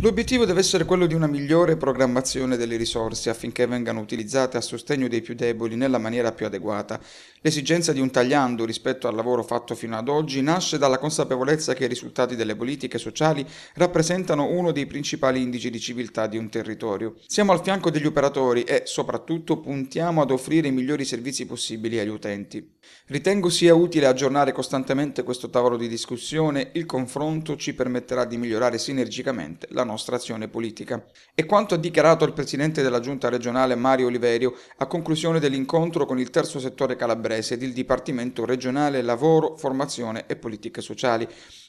L'obiettivo deve essere quello di una migliore programmazione delle risorse affinché vengano utilizzate a sostegno dei più deboli nella maniera più adeguata. L'esigenza di un tagliando rispetto al lavoro fatto fino ad oggi nasce dalla consapevolezza che i risultati delle politiche sociali rappresentano uno dei principali indici di civiltà di un territorio. Siamo al fianco degli operatori e, soprattutto, puntiamo ad offrire i migliori servizi possibili agli utenti. Ritengo sia utile aggiornare costantemente questo tavolo di discussione, il confronto ci permetterà di migliorare sinergicamente la nostra azione politica. E quanto ha dichiarato il presidente della giunta regionale Mario Oliverio a conclusione dell'incontro con il terzo settore calabrese ed il Dipartimento regionale Lavoro, Formazione e Politiche Sociali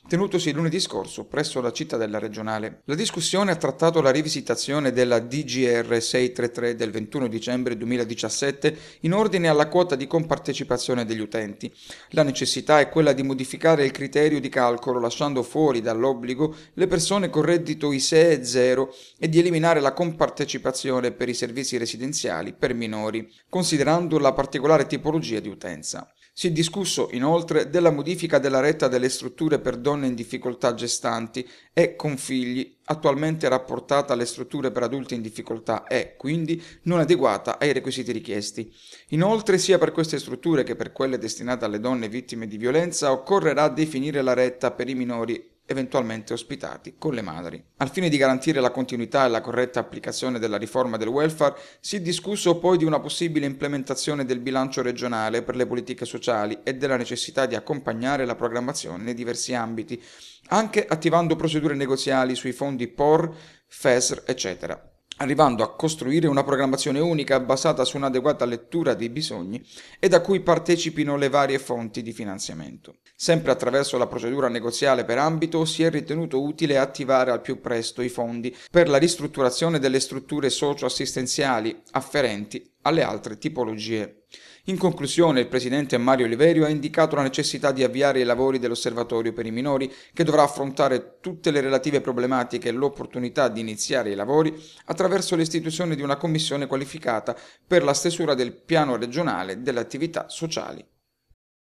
tenutosi lunedì scorso presso la cittadella regionale. La discussione ha trattato la rivisitazione della DGR 633 del 21 dicembre 2017 in ordine alla quota di compartecipazione degli utenti. La necessità è quella di modificare il criterio di calcolo lasciando fuori dall'obbligo le persone con reddito ISEE e 0 e di eliminare la compartecipazione per i servizi residenziali per minori, considerando la particolare tipologia di utenza. Si è discusso inoltre della modifica della retta delle strutture per donne donne in difficoltà gestanti e con figli, attualmente rapportata alle strutture per adulti in difficoltà e, quindi, non adeguata ai requisiti richiesti. Inoltre, sia per queste strutture che per quelle destinate alle donne vittime di violenza, occorrerà definire la retta per i minori eventualmente ospitati con le madri. Al fine di garantire la continuità e la corretta applicazione della riforma del welfare, si è discusso poi di una possibile implementazione del bilancio regionale per le politiche sociali e della necessità di accompagnare la programmazione nei diversi ambiti, anche attivando procedure negoziali sui fondi POR, FESR, eccetera arrivando a costruire una programmazione unica basata su un'adeguata lettura dei bisogni e da cui partecipino le varie fonti di finanziamento. Sempre attraverso la procedura negoziale per ambito si è ritenuto utile attivare al più presto i fondi per la ristrutturazione delle strutture socio-assistenziali afferenti alle altre tipologie. In conclusione, il presidente Mario Oliverio ha indicato la necessità di avviare i lavori dell'osservatorio per i minori, che dovrà affrontare tutte le relative problematiche e l'opportunità di iniziare i lavori attraverso l'istituzione di una commissione qualificata per la stesura del piano regionale delle attività sociali.